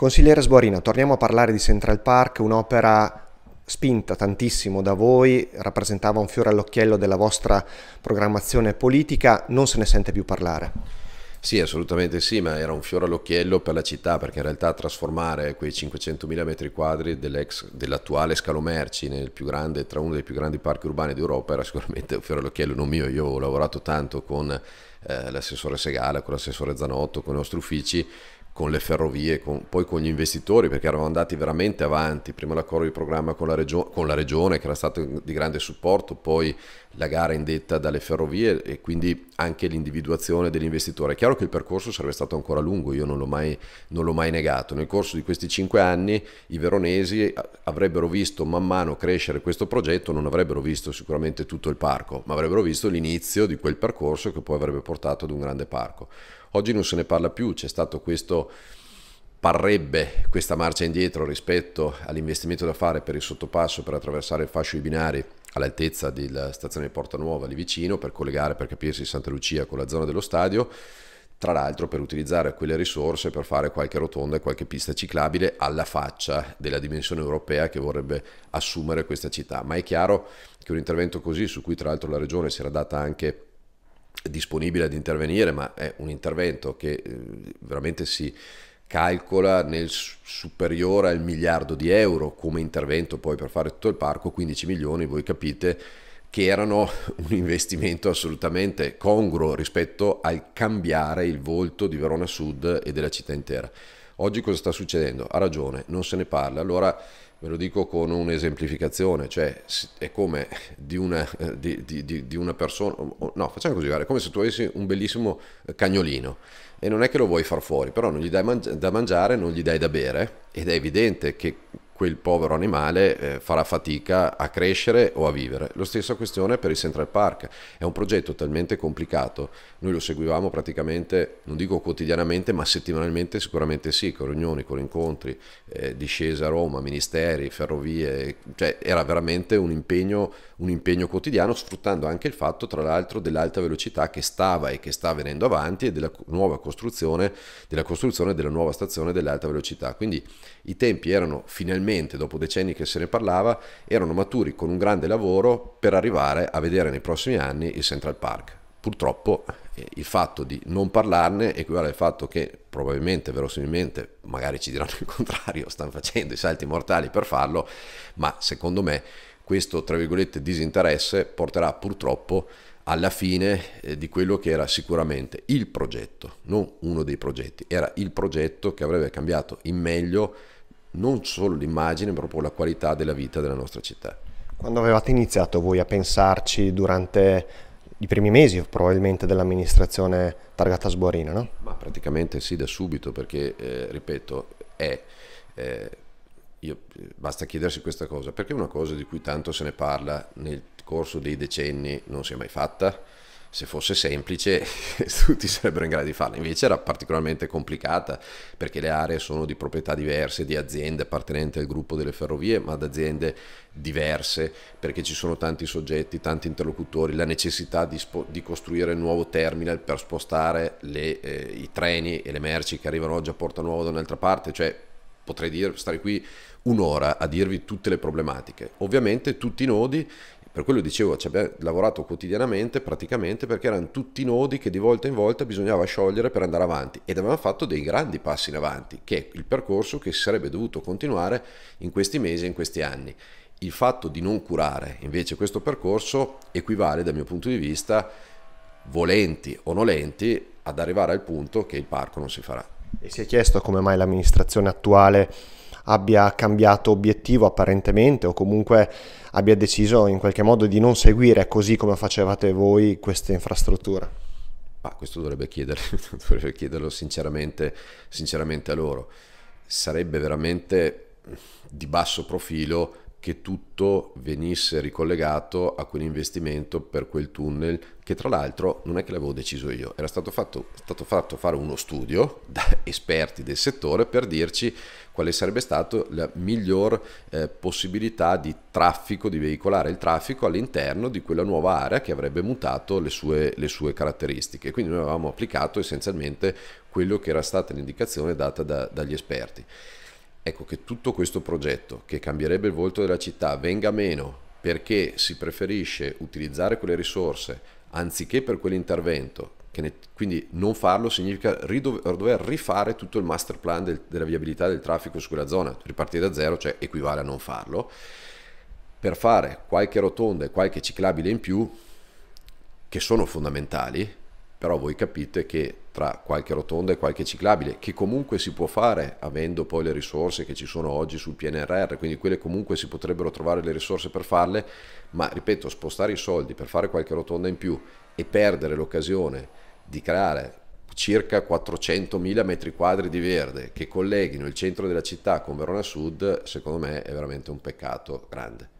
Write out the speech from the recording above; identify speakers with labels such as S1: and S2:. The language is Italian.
S1: Consigliere Sborina, torniamo a parlare di Central Park, un'opera spinta tantissimo da voi, rappresentava un fiore all'occhiello della vostra programmazione politica, non se ne sente più parlare.
S2: Sì, assolutamente sì, ma era un fiore all'occhiello per la città perché in realtà trasformare quei 500.000 metri quadri dell'attuale scalo merci nel più grande, tra uno dei più grandi parchi urbani d'Europa era sicuramente un fiore all'occhiello, non mio, io ho lavorato tanto con eh, l'assessore Segala, con l'assessore Zanotto, con i nostri uffici con le ferrovie, con, poi con gli investitori, perché erano andati veramente avanti, prima l'accordo di programma con la, regio- con la regione che era stato di grande supporto, poi la gara indetta dalle ferrovie e quindi anche l'individuazione dell'investitore. È chiaro che il percorso sarebbe stato ancora lungo, io non l'ho mai, non l'ho mai negato. Nel corso di questi cinque anni i veronesi avrebbero visto man mano crescere questo progetto, non avrebbero visto sicuramente tutto il parco, ma avrebbero visto l'inizio di quel percorso che poi avrebbe portato ad un grande parco. Oggi non se ne parla più, c'è stato questo parrebbe questa marcia indietro rispetto all'investimento da fare per il sottopasso per attraversare il fascio di binari all'altezza della stazione di Porta Nuova lì vicino per collegare per capirsi Santa Lucia con la zona dello stadio tra l'altro per utilizzare quelle risorse per fare qualche rotonda e qualche pista ciclabile alla faccia della dimensione europea che vorrebbe assumere questa città ma è chiaro che un intervento così su cui tra l'altro la regione si era data anche disponibile ad intervenire, ma è un intervento che eh, veramente si calcola nel superiore al miliardo di euro come intervento poi per fare tutto il parco, 15 milioni, voi capite che erano un investimento assolutamente congruo rispetto al cambiare il volto di Verona Sud e della città intera. Oggi cosa sta succedendo? Ha ragione, non se ne parla. Allora Ve lo dico con un'esemplificazione, cioè è come di una, di, di, di una persona, no facciamo così, è come se tu avessi un bellissimo eh, cagnolino e non è che lo vuoi far fuori, però non gli dai man- da mangiare, non gli dai da bere ed è evidente che quel povero animale eh, farà fatica a crescere o a vivere. Lo stessa questione per il Central Park, è un progetto talmente complicato, noi lo seguivamo praticamente, non dico quotidianamente, ma settimanalmente sicuramente sì, con riunioni, con incontri, eh, discese a Roma, ministeri, ferrovie, cioè era veramente un impegno, un impegno quotidiano, sfruttando anche il fatto, tra l'altro, dell'alta velocità che stava e che sta venendo avanti e della nuova costruzione della, costruzione della nuova stazione dell'alta velocità. Quindi i tempi erano finalmente finalmente, dopo decenni che se ne parlava, erano maturi con un grande lavoro per arrivare a vedere nei prossimi anni il Central Park. Purtroppo eh, il fatto di non parlarne equivale al fatto che probabilmente, verosimilmente, magari ci diranno il contrario, stanno facendo i salti mortali per farlo, ma secondo me questo, tra virgolette, disinteresse porterà purtroppo alla fine eh, di quello che era sicuramente il progetto, non uno dei progetti, era il progetto che avrebbe cambiato in meglio non solo l'immagine, ma proprio la qualità della vita della nostra città.
S1: Quando avevate iniziato voi a pensarci durante i primi mesi probabilmente dell'amministrazione targata Sborina, no? Ma praticamente sì, da subito, perché, eh, ripeto,
S2: è... Eh, io, eh, basta chiedersi questa cosa, perché una cosa di cui tanto se ne parla nel corso dei decenni non si è mai fatta, se fosse semplice tutti sarebbero in grado di farla, invece era particolarmente complicata perché le aree sono di proprietà diverse, di aziende appartenenti al gruppo delle ferrovie, ma ad aziende diverse perché ci sono tanti soggetti, tanti interlocutori, la necessità di, spo- di costruire il nuovo terminal per spostare le, eh, i treni e le merci che arrivano oggi a Porta Nuova da un'altra parte, cioè potrei dire, stare qui un'ora a dirvi tutte le problematiche. Ovviamente tutti i nodi per quello dicevo, ci abbiamo lavorato quotidianamente praticamente perché erano tutti nodi che di volta in volta bisognava sciogliere per andare avanti ed avevamo fatto dei grandi passi in avanti, che è il percorso che si sarebbe dovuto continuare in questi mesi e in questi anni. Il fatto di non curare invece questo percorso equivale dal mio punto di vista, volenti o nolenti, ad arrivare al punto che il parco non si farà.
S1: E si è chiesto come mai l'amministrazione attuale abbia cambiato obiettivo apparentemente o comunque abbia deciso in qualche modo di non seguire così come facevate voi queste infrastrutture? Ah, questo dovrebbe, chiedere, dovrebbe chiederlo sinceramente, sinceramente a loro.
S2: Sarebbe veramente di basso profilo che tutto venisse ricollegato a quell'investimento per quel tunnel che tra l'altro non è che l'avevo deciso io, era stato fatto, stato fatto, fare uno studio da esperti del settore per dirci quale sarebbe stata la miglior eh, possibilità di traffico, di veicolare il traffico all'interno di quella nuova area che avrebbe mutato le sue, le sue caratteristiche. Quindi noi avevamo applicato essenzialmente quello che era stata l'indicazione data da, dagli esperti. Ecco che tutto questo progetto che cambierebbe il volto della città venga meno perché si preferisce utilizzare quelle risorse anziché per quell'intervento, ne, quindi non farlo significa rido, dover rifare tutto il master plan del, della viabilità del traffico su quella zona, ripartire da zero cioè equivale a non farlo, per fare qualche rotonda e qualche ciclabile in più che sono fondamentali però voi capite che tra qualche rotonda e qualche ciclabile, che comunque si può fare avendo poi le risorse che ci sono oggi sul PNRR, quindi quelle comunque si potrebbero trovare le risorse per farle, ma ripeto, spostare i soldi per fare qualche rotonda in più e perdere l'occasione di creare circa 400.000 metri quadri di verde che colleghino il
S1: centro della città con Verona Sud, secondo me è veramente un peccato grande.